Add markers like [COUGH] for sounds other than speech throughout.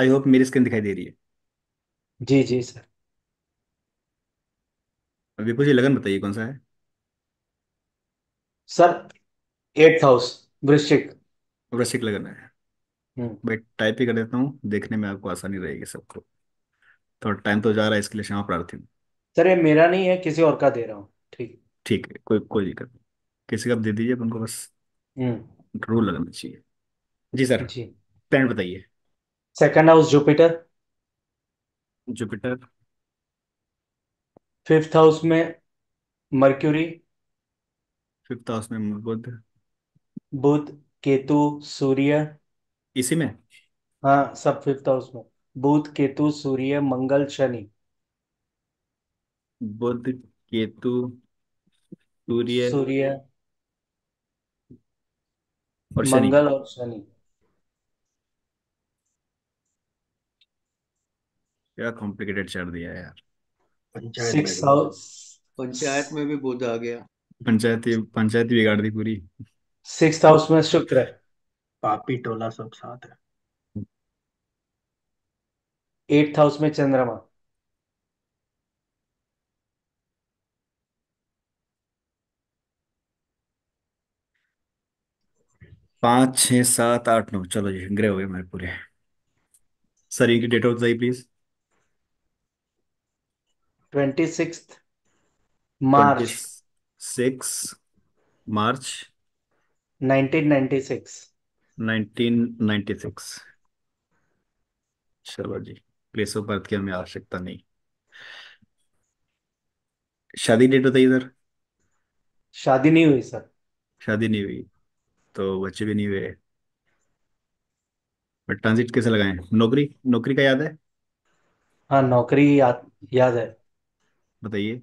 I hope मेरी screen दिखाई दे रही है जी जी सर अभी विपुल जी लगन बताइए कौन सा है सर एट्थ हाउस वृश्चिक वृश्चिक लगन है हम्म भाई टाइप ही कर देता हूँ देखने में आपको आसानी रहेगी सबको थोड़ा टाइम तो जा रहा है इसके लिए क्षमा प्रार्थी हूँ सर ये मेरा नहीं है किसी और का दे रहा हूँ ठीक ठीक है कोई कोई दिक्कत नहीं किसी का आप दे दीजिए उनको बस रूल हम्म। लगना चाहिए जी सर जी प्लान बताइए second house Jupiter Jupiter fifth house में मर्क्यूरी फिफ्थ हाउस में बुध बुध केतु सूर्य इसी में हाँ सब फिफ्थ हाउस में बुध केतु सूर्य मंगल शनि बुध केतु सूर्य सूर्य मंगल और शनि क्या कॉम्प्लिकेटेड चढ़ दिया यार पंचायत में भी- हाउस आ गया पंचायती पंचायत बिगाड़ दी पूरी सिक्स हाउस में शुक्र है पापी टोला सब साथ है एट्थ हाउस में चंद्रमा पाँच छः सात आठ नौ चलो जी ग्रह हो गए मेरे पूरे सर इनकी डेट ऑफ जाइए please twenty six March six March nineteen ninety six nineteen ninety six चलो जी प्लेस ऑफ बर्थ की हमें आवश्यकता नहीं शादी डेट बताइए सर शादी नहीं हुई सर शादी नहीं हुई तो बच्चे भी नहीं हुए ट्रांजिट कैसे लगाए नौकरी नौकरी का याद है हाँ नौकरी याद याद है बताइए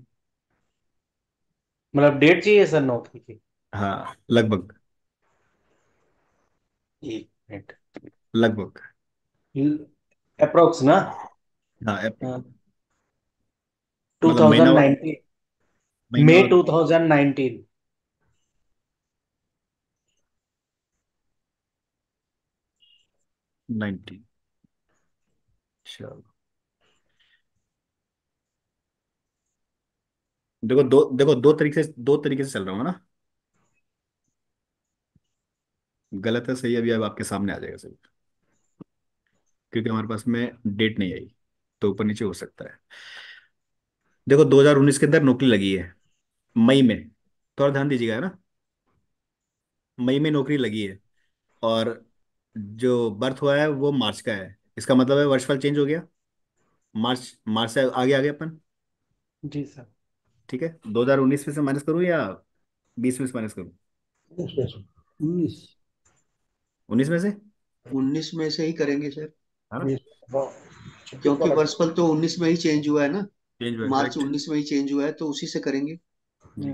मतलब डेट चाहिए सर नौकरी की हाँ लगभग मिनट लगभग अप्रोक्स ना हाँ अप्रोक्स टू हाँ। मतलब महीना थाउजेंड और नाइनटीन महीना मई और टू थाउजेंड नाइनटीन नाइनटीन चलो देखो दो देखो दो तरीके से दो तरीके से चल रहा हूँ ना गलत है सही अभी अब आपके सामने आ जाएगा सही क्योंकि हमारे पास में डेट नहीं आई तो ऊपर नीचे हो सकता है देखो 2019 के अंदर नौकरी लगी है मई में थोड़ा तो ध्यान दीजिएगा है ना मई में नौकरी लगी है और जो बर्थ हुआ है वो मार्च का है इसका मतलब है वर्षफल चेंज हो गया मार्च मार्च से आगे आ गया अपन जी सर ठीक है 2019 में से माइनस करूं या 20 में से माइनस करूं 19 19 में से 19 में से ही करेंगे सर हाँ। हाँ। क्योंकि वर्षफल तो 19 में ही चेंज हुआ है ना चेंज हुआ मार्च Correct. 19 में ही चेंज हुआ है तो उसी से करेंगे हम्म।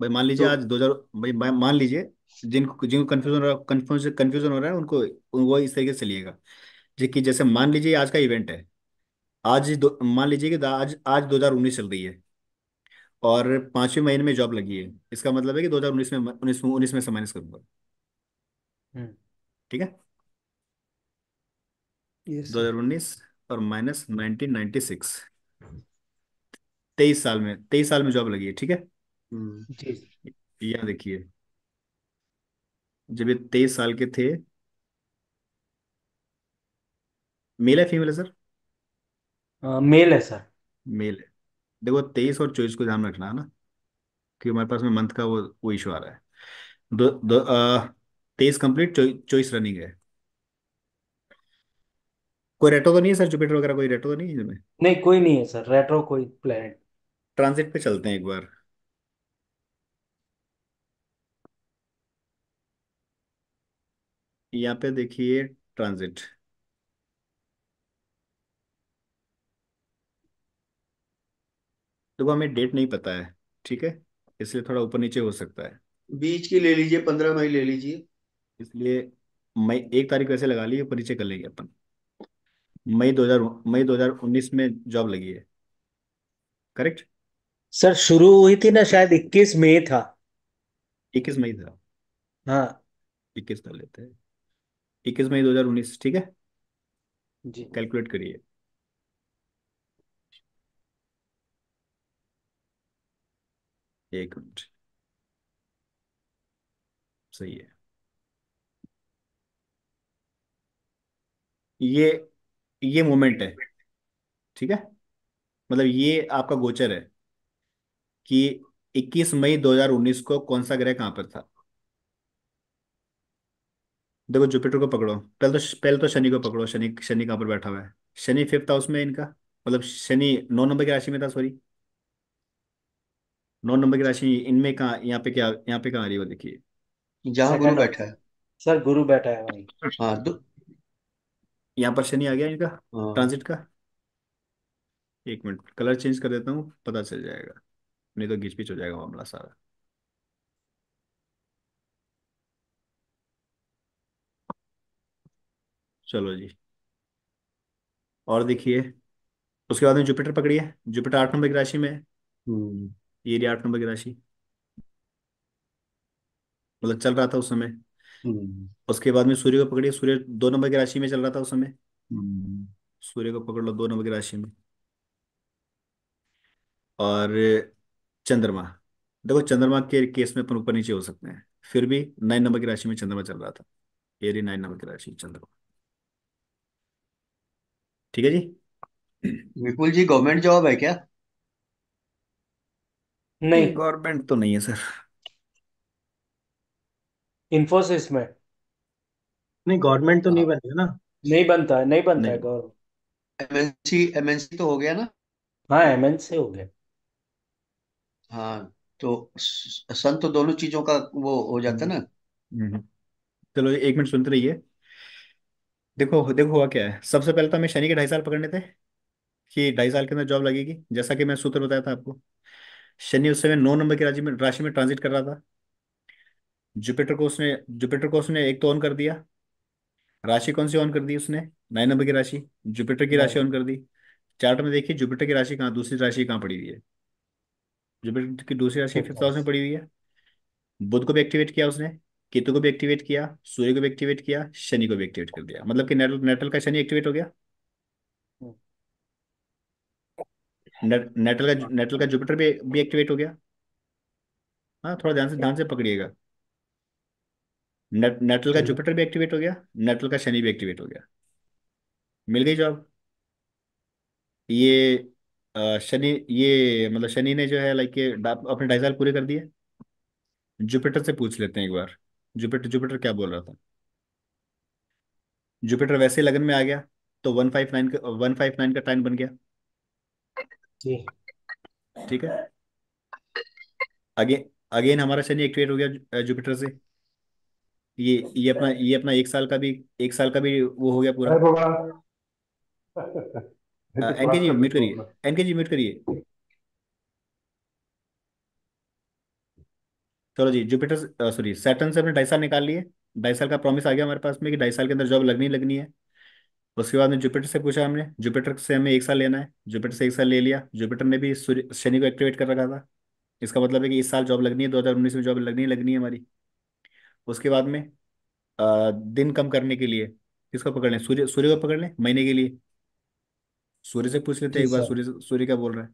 भाई मान लीजिए तो, आज 2000 भाई मान लीजिए जिनको जिनको कंफ्यूजन कंफ्यूजन कंफ्यूजन हो रहा है उनको वो इस तरीके से लिएगा जी कि जैसे मान लीजिए आज का इवेंट है आज मान लीजिए कि आज आज 2019 चल रही है और पांचवें महीने में जॉब लगी है इसका मतलब है कि दो में उन्नीस उन्नीस में से माइनस करूंगा हम्म। ठीक है दो हजार उन्नीस और माइनस नाइनटीन नाइनटी सिक्स तेईस साल में तेईस साल में जॉब लगी है ठीक है हम्म यहाँ देखिए जब ये तेईस साल के थे मेल है फीमेल है सर मेल है सर मेल है देखो तेईस और चौबीस को ध्यान रखना है ना क्योंकि हमारे पास में मंथ का वो वो इशू आ रहा है दो, दो तेईस कंप्लीट चौबीस रनिंग है कोई रेट्रो तो नहीं है सर जुपिटर वगैरह कोई रेट्रो तो नहीं है इसमें नहीं कोई नहीं है सर रेट्रो कोई प्लेनेट ट्रांसिट पे चलते हैं एक बार यहाँ पे देखिए ट्रांजिट देखो तो हमें डेट नहीं पता है ठीक है इसलिए थोड़ा ऊपर नीचे हो सकता है बीच की ले लीजिए पंद्रह मई ले लीजिए इसलिए मई एक तारीख वैसे लगा ली ऊपर नीचे कर लेंगे अपन मई दो हजार मई दो हजार उन्नीस में जॉब लगी है करेक्ट सर शुरू हुई थी ना शायद इक्कीस मई था इक्कीस मई था हाँ इक्कीस कर लेते हैं इक्कीस मई दो हजार उन्नीस ठीक है जी कैलकुलेट करिए एक मिनट सही है ये ये मोमेंट है ठीक है मतलब ये आपका गोचर है कि 21 मई 2019 को कौन सा ग्रह कहां पर था देखो जुपिटर को पकड़ो पहले तो पहले तो शनि को पकड़ो शनि शनि कहां पर बैठा हुआ है शनि फिफ्थ हाउस में इनका मतलब शनि नौ नंबर की राशि में था सॉरी नौ नंबर की राशि इनमें कहा यहाँ पे क्या यहाँ पे कहा आ रही है वो देखिए जहाँ गुरु बैठा है सर गुरु बैठा है वहीं हाँ दो यहाँ पर शनि आ गया इनका ट्रांसिट हाँ। का एक मिनट कलर चेंज कर देता हूँ पता चल जाएगा नहीं तो घिचपिच हो जाएगा मामला सारा चलो जी और देखिए उसके बाद में जुपिटर पकड़िए जुपिटर आठ नंबर की राशि में है हम्म। ये रही आठ नंबर की राशि मतलब चल रहा था उस समय हम्म। उसके बाद में सूर्य को पकड़िए सूर्य दो नंबर की राशि में चल रहा था उस समय हम्म। सूर्य को पकड़ लो दो नंबर की राशि में और चंद्रमा देखो चंद्रमा के केस में अपन ऊपर नीचे हो सकते हैं फिर भी नाइन नंबर की राशि में चंद्रमा चल रहा था ये रही नाइन नंबर की राशि चंद्रमा ठीक है जी विपुल जी गवर्नमेंट जॉब है क्या नहीं गवर्नमेंट तो नहीं है सर इन्फोसिस में नहीं गवर्नमेंट तो नहीं बन हाँ। बनेगा ना नहीं बनता है नहीं बनता है नहीं गौरव एमएनसी एमएनसी तो हो गया ना हाँ एमएनसी हो गया हाँ तो सन तो दोनों चीजों का वो हो जाता है ना हम्म, हम्म, हम्म। चलो एक मिनट सुनते रहिए देखो देखो हुआ क्या है सबसे पहले तो हमें शनि के ढाई साल पकड़ने थे कि ढाई साल के अंदर जॉब लगेगी जैसा कि मैं सूत्र बताया था आपको शनि उस समय नौ नंबर की राशि में राशि में ट्रांजिट कर रहा था जुपिटर को उसने जुपिटर को उसने एक तो ऑन कर दिया राशि कौन सी ऑन कर दी उसने नाइन नंबर की राशि जुपिटर की राशि ऑन कर दी चार्ट में देखिए जुपिटर की राशि कहाँ दूसरी राशि कहाँ पड़ी हुई है जुपिटर की दूसरी राशि फिफ्थ हाउस में पड़ी हुई है बुध को भी एक्टिवेट किया उसने केतु को भी एक्टिवेट किया सूर्य को भी एक्टिवेट किया शनि को भी एक्टिवेट कर दिया मतलब कि नेटल नेटल का शनि एक्टिवेट हो गया नेटल का नेटल हाँ। का जुपिटर भी भी एक्टिवेट हो गया हाँ थोड़ा ध्यान से हाँ। ध्यान से पकड़िएगा ने, नेटल का जुपिटर हम्म। भी एक्टिवेट हो गया नेटल का शनि भी एक्टिवेट हो गया मिल गई जॉब ये शनि ये मतलब शनि ने जो है लाइक ये अपने ढाई साल पूरे कर दिए जुपिटर से पूछ लेते हैं एक बार जुपिटर जुपिटर क्या बोल रहा था जुपिटर वैसे लगन में आ गया तो वन फाइव नाइन का वन फाइव नाइन का टाइम बन गया ठीक है अगेन अगेन हमारा शनि एक्टिवेट हो गया जुपिटर से ये ये अपना ये अपना एक साल का भी एक साल का भी वो हो गया पूरा एनके जी म्यूट करिए एनके जी म्यूट करिए चलो जी जुपिटर सॉरी सैटर्न से अपने ढाई साल निकाल लिए ढाई साल का प्रॉमिस आ गया हमारे पास में कि ढाई साल के अंदर जॉब लगनी लगनी है उसके बाद में जुपिटर से पूछा हमने जुपिटर से हमें एक साल लेना है जुपिटर से एक साल ले लिया जुपिटर ने भी शनि को एक्टिवेट कर रखा था इसका मतलब है कि इस साल जॉब लगनी है दो हज़ार उन्नीस में जॉब लगनी लगनी है हमारी उसके बाद में आ, दिन कम करने के लिए किसको पकड़ लें सूर्य सूर्य को पकड़ लें महीने के लिए सूर्य से पूछ लेते हैं एक बार सूर्य सूर्य क्या बोल रहा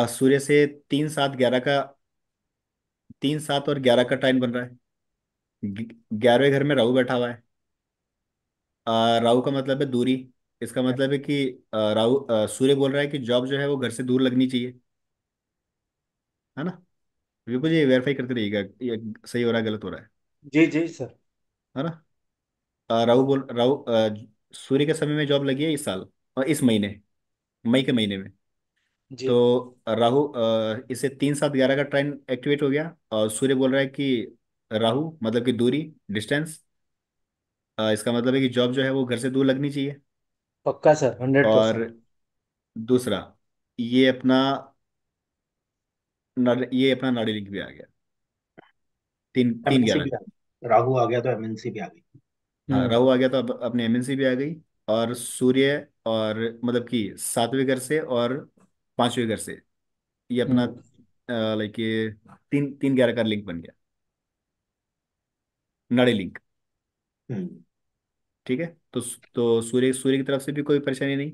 है सूर्य से तीन सात ग्यारह का तीन सात और ग्यारह का टाइम बन रहा है ग्यारहवें घर में राहु बैठा हुआ है राहु का मतलब है दूरी इसका अच्छा। मतलब है कि राहु सूर्य बोल रहा है कि जॉब जो है वो घर से दूर लगनी चाहिए है ना विपू जी वेरीफाई करते रहिएगा ये सही हो रहा है गलत हो रहा है जी जी सर है ना राहु बोल राहु सूर्य के समय में जॉब लगी है इस साल और इस महीने मई के महीने में जी तो राहु इससे तीन सात ग्यारह का ट्रेंड एक्टिवेट हो गया और सूर्य बोल रहा है कि राहु मतलब कि दूरी डिस्टेंस इसका मतलब है कि जॉब जो है वो घर से दूर लगनी चाहिए पक्का सर हंड्रेड और परसेंट दूसरा ये अपना ये अपना नाड़ी लिंक भी आ गया तीन तीन एमएनसी ग्यारह भी आ गई राहु आ गया तो एमएनसी भी आ गई हाँ हम्म राहु आ गया तो अब अपनी एमएनसी भी आ गई और सूर्य और मतलब कि सातवें घर से और पांचवें घर से ये अपना हम्म लाइक तीन तीन ग्यारह का लिंक बन गया नाड़ी लिंक हम्म ठीक है तो तो सूर्य सूर्य की तरफ से भी कोई परेशानी नहीं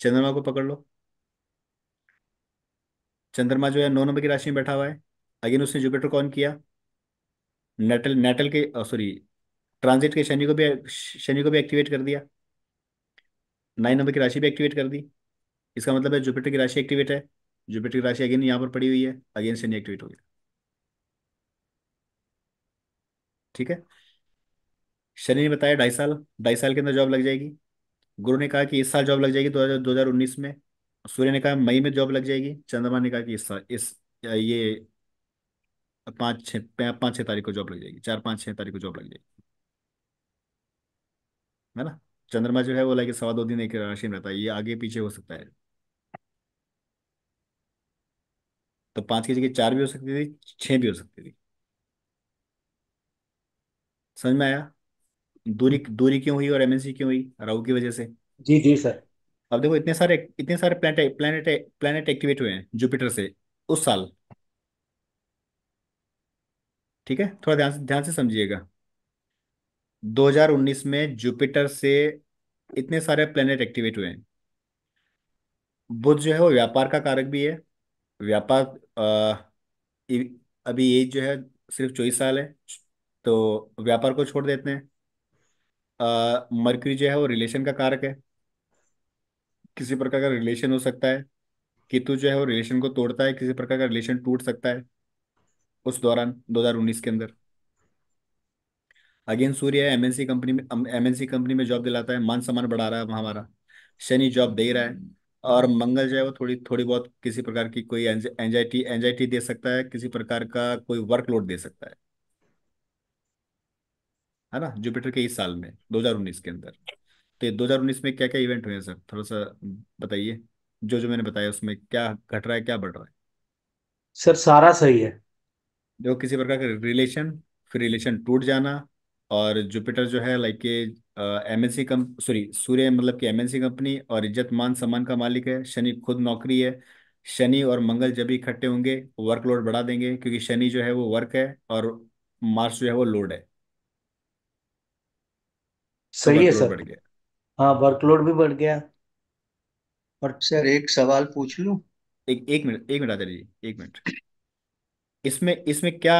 चंद्रमा को पकड़ लो चंद्रमा जो है नौ नंबर की राशि में बैठा हुआ है अगेन उसने जुपिटर कौन किया नेटल नेटल के सॉरी ट्रांजिट के शनि को भी शनि को भी एक्टिवेट कर दिया नाइन नंबर की राशि भी एक्टिवेट कर दी इसका मतलब है जुपिटर की राशि एक्टिवेट है जुपिटर की राशि अगेन यहाँ पर पड़ी हुई है अगेन शनि एक्टिवेट हो गया ठीक है शनि ने बताया ढाई साल ढाई साल के अंदर जॉब लग जाएगी गुरु ने कहा कि इस साल जॉब लग जाएगी दो हजार उन्नीस में सूर्य ने कहा मई में जॉब लग जाएगी चंद्रमा ने कहा कि इस साल इस ये पांच छह पांच छह तारीख को जॉब लग जाएगी चार पांच छह तारीख को जॉब लग जाएगी है ना चंद्रमा जो है वो लाइक सवा दो दिन एक राशि में रहता है ये आगे पीछे हो सकता है तो पांच की जगह चार भी हो सकती थी छह भी हो सकती थी समझ में आया दूरी दूरी क्यों हुई और एमएनसी क्यों हुई राहु की वजह से जी जी सर अब देखो इतने सारे इतने सारे प्लेनेट प्लैनेट प्लेनेट एक्टिवेट हुए हैं जुपिटर से उस साल ठीक है थोड़ा ध्यान से ध्यान से समझिएगा 2019 में जुपिटर से इतने सारे प्लेनेट एक्टिवेट हुए हैं बुध जो है वो व्यापार का कारक भी है व्यापार आ, अभी एज जो है सिर्फ चौबीस साल है तो व्यापार को छोड़ देते हैं मरकरी जो है वो रिलेशन का कारक है किसी प्रकार का रिलेशन हो सकता है केतु जो है वो रिलेशन को तोड़ता है किसी प्रकार का रिलेशन टूट सकता है उस दौरान 2019 के अंदर अगेन सूर्य है एमएनसी कंपनी में एमएनसी कंपनी में जॉब दिलाता है मान सम्मान बढ़ा रहा है वहां हमारा शनि जॉब दे रहा है और मंगल जो है वो थोड़ी थोड़ी बहुत किसी प्रकार की कोई एंजाइटी एंजाइटी दे सकता है किसी प्रकार का कोई वर्कलोड दे सकता है है ना जुपिटर के इस साल में 2019 के अंदर तो 2019 में क्या क्या इवेंट हुए सर थोड़ा सा बताइए जो जो मैंने बताया उसमें क्या घट रहा है क्या बढ़ रहा है सर सारा सही है जो किसी प्रकार का रिलेशन फिर रिलेशन टूट जाना और जुपिटर जो है लाइक के एमएनसी कम सॉरी सूर्य मतलब कि एमएनसी कंपनी और इज्जत मान सम्मान का मालिक है शनि खुद नौकरी है शनि और मंगल जब भी इकट्ठे होंगे वर्कलोड बढ़ा देंगे क्योंकि शनि जो है वो वर्क है और मार्स जो है वो लोड है तो सही है वर्कलोड सर बढ़ गया हाँ वर्कलोड भी बढ़ गया और सर एक सवाल पूछ लूं एक एक मिनट एक मिनट आचार्य जी एक मिनट इसमें इसमें क्या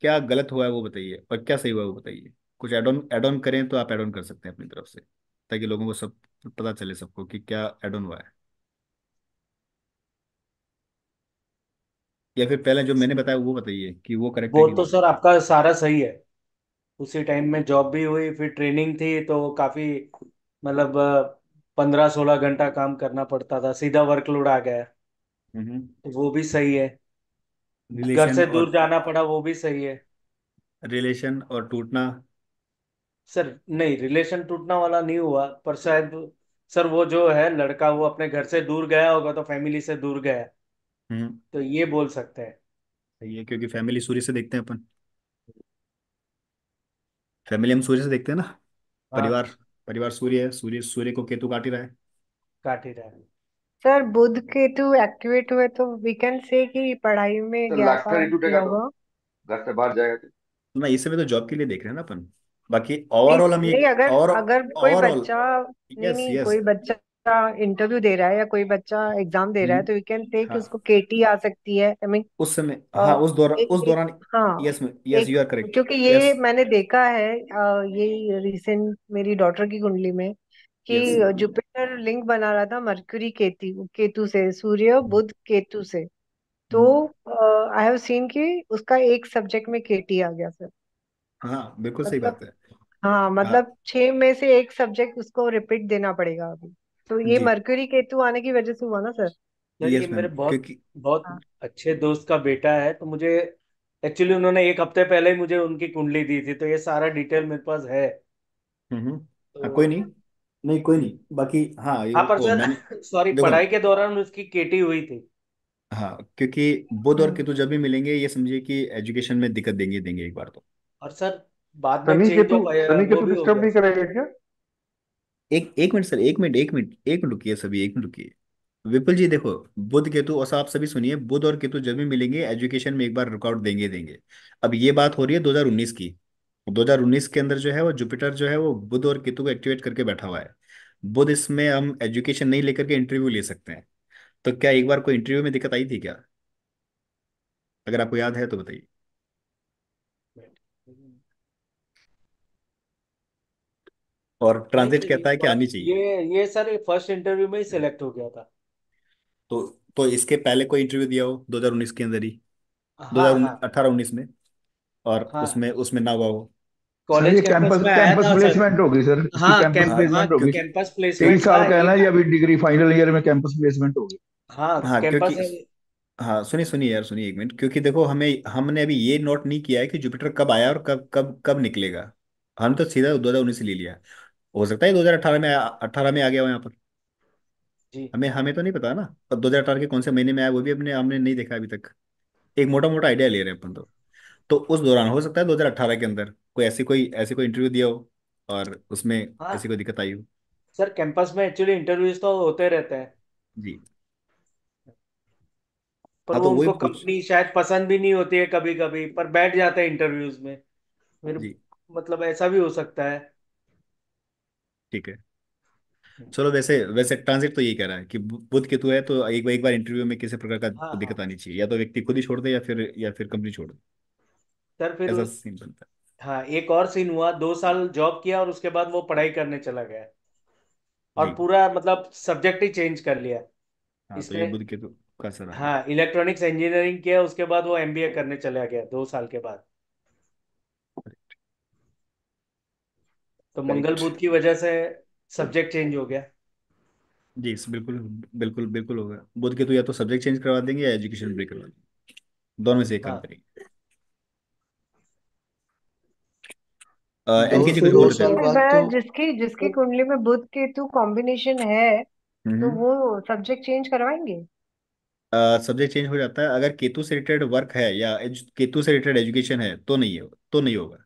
क्या गलत हुआ है वो बताइए और क्या सही हुआ है वो बताइए कुछ एड ऑन एड ऑन करें तो आप एड ऑन कर सकते हैं अपनी तरफ से ताकि लोगों को सब पता चले सबको कि क्या एड ऑन हुआ है या फिर पहले जो मैंने बताया वो बताइए कि वो करेक्ट है वो कि तो गलत सर आपका सारा सही है उसी टाइम में जॉब भी हुई फिर ट्रेनिंग थी तो काफ़ी मतलब पंद्रह सोलह घंटा काम करना पड़ता था सीधा वर्कलोड आ गया हम्म। तो वो भी सही है घर से दूर जाना पड़ा वो भी सही है रिलेशन और टूटना सर नहीं रिलेशन टूटना वाला नहीं हुआ पर शायद सर वो जो है लड़का वो अपने घर से दूर गया होगा तो फैमिली से दूर गया हम्म। तो ये बोल सकते हैं सही है क्योंकि फैमिली सूर्य से देखते हैं अपन फैमिली हम सूर्य से देखते हैं ना हाँ परिवार परिवार सूर्य है सूर्य सूर्य को केतु काट ही रहा है काट ही रहा है सर बुध केतु एक्टिवेट हुए तो वी कैन से कि पढ़ाई में तो लाखा लास्ट नहीं टूटेगा तो होगा घर से बाहर जाएगा तो ना इस समय तो जॉब के लिए देख रहे हैं ना अपन बाकी ओवरऑल हम ये नहीं अगर और अगर कोई ओवरऑल बच्चा नहीं यस नहीं यस कोई बच्चा बच्चा इंटरव्यू दे रहा है या कोई बच्चा एग्जाम दे रहा है हम्म, तो यू कैन टेक हाँ उसको केटी आ सकती है आई मीन उस समय हाँ उस दौरान उस दौरान हाँ yes yes you are correct क्योंकि ये मैंने देखा है ये रिसेंट मेरी डॉटर की कुंडली में कि जुपिटर लिंक बना रहा था मर्क्यूरी केतु केतु से सूर्य हम्म। बुध केतु से तो आई हैव सीन कि उसका एक सब्जेक्ट में केटी आ गया सर हाँ बिल्कुल सही मतलब बात है हाँ, हाँ मतलब छह में से एक सब्जेक्ट उसको रिपीट देना पड़ेगा अभी तो ये मरकरी केतु आने की वजह से हुआ ना सर सर ये मेरे बहुत क्योंकि बहुत हाँ। अच्छे दोस्त का बेटा है तो मुझे एक्चुअली उन्होंने एक हफ्ते पहले ही मुझे उनकी कुंडली दी थी तो ये सारा डिटेल मेरे पास है हम्म, हम्म। तो हाँ, कोई नहीं नहीं कोई नहीं बाकी हाँ हाँ पर सर [LAUGHS] सॉरी पढ़ाई के दौरान उसकी केटी हुई थी हाँ क्योंकि बुध और हम्म। केतु जब भी मिलेंगे ये समझिए कि एजुकेशन में दिक्कत देंगे देंगे एक बार तो और सर बाद में शनि चेंज केतु तो शनि वो केतु भी हो डिस्टर्ब गया नहीं करेगा क्या एक एक मिनट सर एक मिनट एक मिनट एक मिनट रुकिए सभी एक मिनट रुकिए विपुल जी देखो बुध केतु और आप सभी सुनिए बुध और केतु जब भी मिलेंगे एजुकेशन में एक बार रुकआउट देंगे देंगे अब ये बात हो रही है 2019 की 2019 के अंदर जो है वो जुपिटर जो है वो बुध और केतु को एक्टिवेट करके बैठा हुआ है बुध इसमें हम एजुकेशन नहीं लेकर के इंटरव्यू ले सकते हैं तो क्या एक बार कोई इंटरव्यू में दिक्कत आई थी क्या अगर आपको याद है तो बताइए और ट्रांजिट कहता है कि आनी चाहिए ये ये सर फर्स्ट इंटरव्यू में ही सिलेक्ट हो गया था तो तो इसके पहले कोई इंटरव्यू दिया हो 2019 के अंदर ही हाँ हाँ 2018 19 में और हाँ उसमें उसमें ना हुआ हो सर कॉलेज ये कैंपस कैंपस में आया कैंपस था सर प्लेसमेंट होगी सर इसकी हाँ कैंपस कैंपस हाँ प्लेसमेंट होगी कैंपस तेईस प्लेसमेंट साल था का है ना एक ये अभी डिग्री फाइनल ईयर में कैंपस प्लेसमेंट होगी हाँ हाँ क्योंकि कैंपस क्योंकि हाँ सुनिए सुनिए यार सुनिए एक मिनट क्योंकि देखो हमें हमने अभी ये नोट नहीं किया है कि जुपिटर कब आया और कब कब कब निकलेगा हम तो सीधा दो हजार 2019 ले लिया हो सकता है दो हजार अठारह में अठारह में आ गया हो यहाँ पर जी हमें हमें तो नहीं पता ना दो हजार अठारह के कौन से महीने में आया वो भी अपने हमने नहीं देखा अभी तक एक मोटा मोटा आइडिया ले रहे हैं अपन तो तो उस दौरान हो सकता है दो हजार अठारह के अंदर कोई ऐसी कोई ऐसी कोई इंटरव्यू दिया हो और उसमें हाँ ऐसी कोई दिक्कत आई हो सर कैंपस में एक्चुअली इंटरव्यूज तो होते रहते हैं जी पर हाँ तो वो तो वही उनको पूछ कंपनी शायद पसंद भी नहीं होती है कभी कभी पर बैठ जाते हैं इंटरव्यूज में मेरे जी मतलब ऐसा भी हो सकता है ठीक है चलो वैसे वैसे ट्रांसिट तो यही कह रहा है कि बुध केतु है तो एक बार एक बार इंटरव्यू में किसी प्रकार का हाँ, दिक्कत हाँ। आनी चाहिए या तो व्यक्ति खुद ही छोड़ दे या फिर या फिर कंपनी छोड़ दे सर फिर ऐसा सीन बनता है हाँ एक और सीन हुआ दो साल जॉब किया और उसके बाद वो पढ़ाई करने चला गया और पूरा मतलब सब्जेक्ट ही चेंज कर लिया हाँ, तो ये बुध केतु का सर हाँ इलेक्ट्रॉनिक्स इंजीनियरिंग किया उसके बाद वो एमबीए करने चला गया दो साल के बाद तो मंगल बुद्ध की वजह से सब्जेक्ट चेंज हो गया जी बिल्कुल बिल्कुल बिल्कुल होगा बुद्ध के तो या तो सब्जेक्ट चेंज करवा देंगे या एजुकेशन ब्रेक करवा देंगे दोनों में से एक काम हाँ करेंगे एनके जी कुछ बोल रहे थे तो जिसकी जिसकी तो कुंडली में बुद्ध केतु तो कॉम्बिनेशन है तो वो सब्जेक्ट चेंज करवाएंगे सब्जेक्ट चेंज हो जाता है अगर केतु से रिलेटेड वर्क है या केतु से रिलेटेड एजुकेशन है तो नहीं है तो नहीं होगा